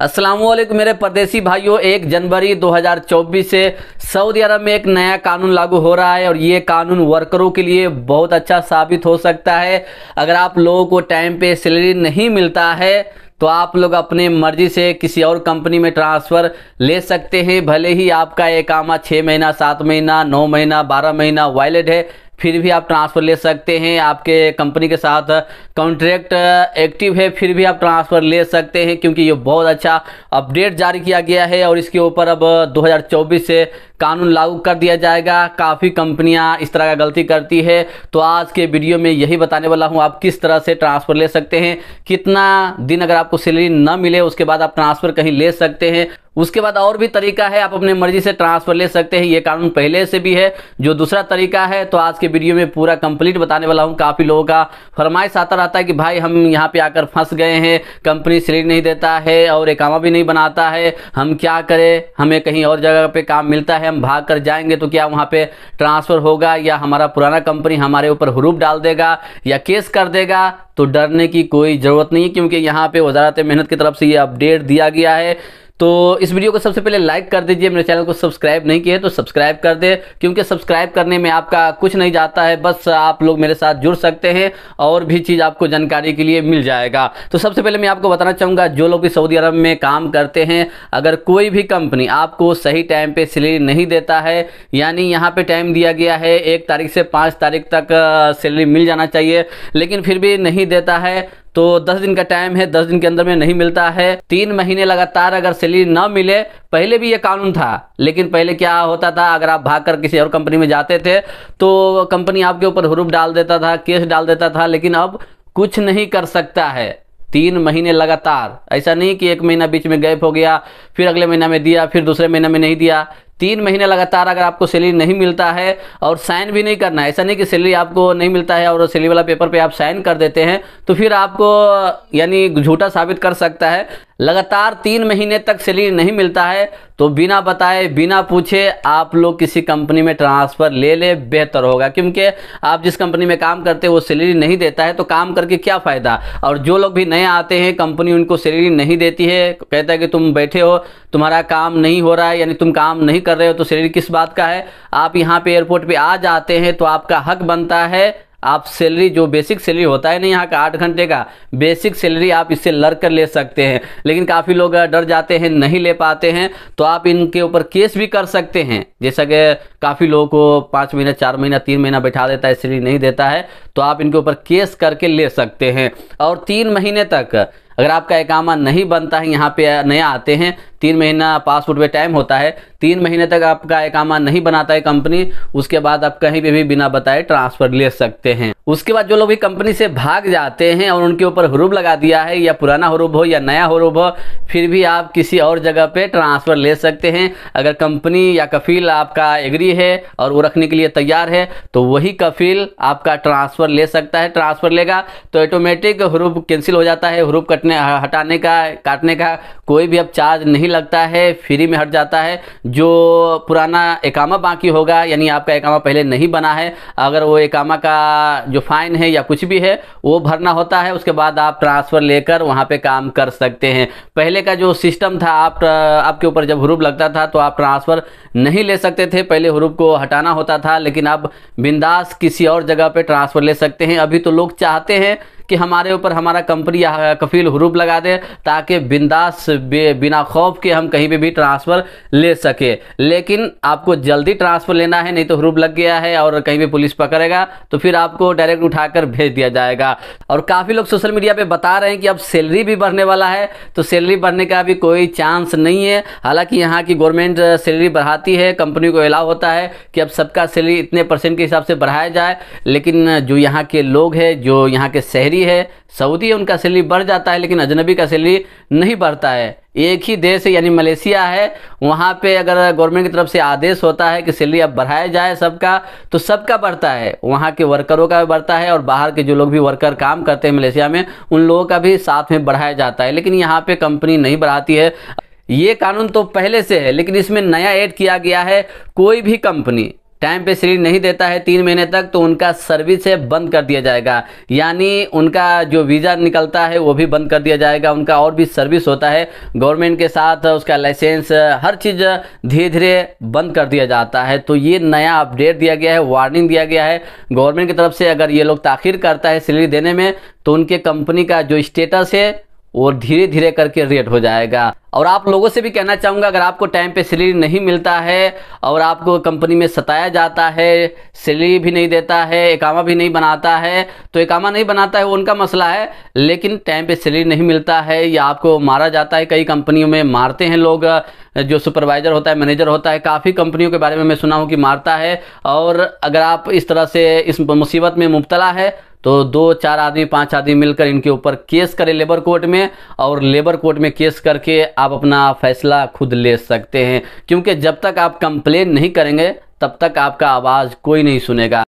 असलम मेरे परदेसी भाइयों एक जनवरी 2024 से सऊदी अरब में एक नया कानून लागू हो रहा है और ये कानून वर्करों के लिए बहुत अच्छा साबित हो सकता है अगर आप लोगों को टाइम पे सैलरी नहीं मिलता है तो आप लोग अपने मर्जी से किसी और कंपनी में ट्रांसफ़र ले सकते हैं भले ही आपका ये कामा छः महीना सात महीना नौ महीना बारह महीना वैलिड है फिर भी आप ट्रांसफ़र ले सकते हैं आपके कंपनी के साथ कॉन्ट्रैक्ट एक्टिव है फिर भी आप ट्रांसफ़र ले सकते हैं क्योंकि ये बहुत अच्छा अपडेट जारी किया गया है और इसके ऊपर अब 2024 से कानून लागू कर दिया जाएगा काफ़ी कंपनियां इस तरह का गलती करती है तो आज के वीडियो में यही बताने वाला हूं आप किस तरह से ट्रांसफ़र ले सकते हैं कितना दिन अगर आपको सैलरी न मिले उसके बाद आप ट्रांसफ़र कहीं ले सकते हैं उसके बाद और भी तरीका है आप अपने मर्जी से ट्रांसफर ले सकते हैं ये कानून पहले से भी है जो दूसरा तरीका है तो आज के वीडियो में पूरा कंप्लीट बताने वाला हूँ काफ़ी लोगों का फरमाइश आता रहता है कि भाई हम यहाँ पे आकर फंस गए हैं कंपनी श्रेणी नहीं देता है और एकामा भी नहीं बनाता है हम क्या करें हमें कहीं और जगह पर काम मिलता है हम भाग कर जाएंगे तो क्या वहाँ पर ट्रांसफ़र होगा या हमारा पुराना कंपनी हमारे ऊपर हरूप डाल देगा या केस कर देगा तो डरने की कोई ज़रूरत नहीं क्योंकि यहाँ पे वजारत मेहनत की तरफ से ये अपडेट दिया गया है तो इस वीडियो को सबसे पहले लाइक कर दीजिए मेरे चैनल को सब्सक्राइब नहीं किया तो सब्सक्राइब कर दे क्योंकि सब्सक्राइब करने में आपका कुछ नहीं जाता है बस आप लोग मेरे साथ जुड़ सकते हैं और भी चीज़ आपको जानकारी के लिए मिल जाएगा तो सबसे पहले मैं आपको बताना चाहूँगा जो लोग भी सऊदी अरब में काम करते हैं अगर कोई भी कंपनी आपको सही टाइम पर सैलरी नहीं देता है यानी यहाँ पर टाइम दिया गया है एक तारीख से पाँच तारीख तक सैलरी मिल जाना चाहिए लेकिन फिर भी नहीं देता है तो दस दिन का टाइम है दस दिन के अंदर में नहीं मिलता है तीन महीने लगातार अगर सैलरी न मिले पहले भी ये कानून था लेकिन पहले क्या होता था अगर आप भाग कर किसी और कंपनी में जाते थे तो कंपनी आपके ऊपर हरूप डाल देता था केस डाल देता था लेकिन अब कुछ नहीं कर सकता है तीन महीने लगातार ऐसा नहीं कि एक महीना बीच में गैप हो गया फिर अगले महीना में दिया फिर दूसरे महीना में नहीं दिया तीन महीने लगातार अगर आपको सैलरी नहीं मिलता है और साइन भी नहीं करना है ऐसा नहीं कि सैलरी आपको नहीं मिलता है और सैलरी वाला पेपर पे आप साइन कर देते हैं तो फिर आपको यानी झूठा साबित कर सकता है लगातार तीन महीने तक सैलरी नहीं मिलता है तो बिना बताए बिना पूछे आप लोग किसी कंपनी में ट्रांसफ़र ले ले बेहतर होगा क्योंकि आप जिस कंपनी में काम करते हैं वो सैलरी नहीं देता है तो काम करके क्या फ़ायदा और जो लोग भी नए आते हैं कंपनी उनको सैलरी नहीं देती है कहता है कि तुम बैठे हो तुम्हारा काम नहीं हो रहा है यानी तुम काम नहीं कर रहे हो तो सैलरी किस बात का है आप यहाँ पे एयरपोर्ट पर आ जाते हैं तो आपका हक बनता है आप सैलरी जो बेसिक सैलरी होता है ना यहाँ का आठ घंटे का बेसिक सैलरी आप इससे लर कर ले सकते हैं लेकिन काफ़ी लोग डर जाते हैं नहीं ले पाते हैं तो आप इनके ऊपर केस भी कर सकते हैं जैसा कि काफ़ी लोगों को पाँच महीना चार महीना तीन महीना बैठा देता है सैलरी नहीं देता है तो आप इनके ऊपर केस करके ले सकते हैं और तीन महीने तक अगर आपका एकामा नहीं बनता है यहाँ पे नया आते हैं तीन महीना पासपोर्ट पे टाइम होता है तीन महीने तक आपका एकामा नहीं बनाता है कंपनी उसके बाद आप कहीं पे भी बिना बताए ट्रांसफ़र ले सकते हैं उसके बाद जो लोग भी कंपनी से भाग जाते हैं और उनके ऊपर हरूब लगा दिया है या पुराना हरूब हो या नया हरूब हो फिर भी आप किसी और जगह पे ट्रांसफ़र ले सकते हैं अगर कंपनी या कफील आपका एग्री है और वो रखने के लिए तैयार है तो वही कफील आपका ट्रांसफ़र ले सकता है ट्रांसफ़र लेगा तो ऑटोमेटिक हरूब कैंसिल हो जाता है हरूब कटने हटाने का काटने का कोई भी अब चार्ज नहीं लगता है फ्री में हट जाता है जो पुराना एकामा बाकी होगा यानी आपका एकामा पहले नहीं बना है अगर वो एकामा का जो जो फाइन है या कुछ भी है वो भरना होता है उसके बाद आप ट्रांसफ़र लेकर वहाँ पे काम कर सकते हैं पहले का जो सिस्टम था आप आपके ऊपर जब हरूप लगता था तो आप ट्रांसफ़र नहीं ले सकते थे पहले हरूप को हटाना होता था लेकिन अब बिंदास किसी और जगह पर ट्रांसफ़र ले सकते हैं अभी तो लोग चाहते हैं कि हमारे ऊपर हमारा कंपनी कफील हरूप लगा दे ताकि बिंदास बिना खौफ के हम कहीं पर भी ट्रांसफ़र ले सके लेकिन आपको जल्दी ट्रांसफ़र लेना है नहीं तो हरूप लग गया है और कहीं भी पुलिस पकड़ेगा तो फिर आपको डायरेक्ट उठाकर भेज दिया जाएगा और काफ़ी लोग सोशल मीडिया पे बता रहे हैं कि अब सैलरी भी बढ़ने वाला है तो सैलरी बढ़ने का भी कोई चांस नहीं है हालांकि यहाँ की गवर्नमेंट सैलरी बढ़ाती है कंपनी को अलाउ होता है कि अब सबका सैलरी इतने परसेंट के हिसाब से बढ़ाया जाए लेकिन जो यहाँ के लोग हैं जो यहाँ के शहरी सऊदी है सऊदी उनका सैलरी बढ़ जाता है लेकिन अजनबी का सैलरी नहीं बढ़ता है एक ही देश है यानी मलेशिया है वहाँ पे अगर गवर्नमेंट की तरफ से आदेश होता है कि सैलरी अब बढ़ाया जाए सबका तो सबका बढ़ता है वहाँ के वर्करों का भी बढ़ता है और बाहर के जो लोग भी वर्कर काम करते हैं मलेशिया में उन लोगों का भी साथ में बढ़ाया जाता है लेकिन यहाँ पर कंपनी नहीं बढ़ाती है ये कानून तो पहले से है लेकिन इसमें नया ऐड किया गया है कोई भी कंपनी टाइम पे सिलेंडर नहीं देता है तीन महीने तक तो उनका सर्विस है बंद कर दिया जाएगा यानी उनका जो वीज़ा निकलता है वो भी बंद कर दिया जाएगा उनका और भी सर्विस होता है गवर्नमेंट के साथ उसका लाइसेंस हर चीज़ धीरे धीरे बंद कर दिया जाता है तो ये नया अपडेट दिया गया है वार्निंग दिया गया है गवर्नमेंट की तरफ से अगर ये लोग ताखिर करता है सिलेंडर देने में तो उनके कंपनी का जो स्टेटस है वो धीरे धीरे करके रेट हो जाएगा और आप लोगों से भी कहना चाहूँगा अगर आपको टाइम पे सैलरी नहीं मिलता है और आपको कंपनी में सताया जाता है सैलरी भी नहीं देता है एकामा भी नहीं बनाता है तो एकामा नहीं बनाता है वो उनका मसला है लेकिन टाइम पे सैलरी नहीं मिलता है या आपको मारा जाता है कई कंपनियों में मारते हैं लोग जो सुपरवाइज़र होता है मैनेजर होता है काफ़ी कंपनियों के बारे में मैं सुना हूँ कि मारता है और अगर आप इस तरह से इस मुसीबत में मुबतला है तो दो चार आदमी पांच आदमी मिलकर इनके ऊपर केस करें लेबर कोर्ट में और लेबर कोर्ट में केस करके आप अपना फैसला खुद ले सकते हैं क्योंकि जब तक आप कंप्लेन नहीं करेंगे तब तक आपका आवाज़ कोई नहीं सुनेगा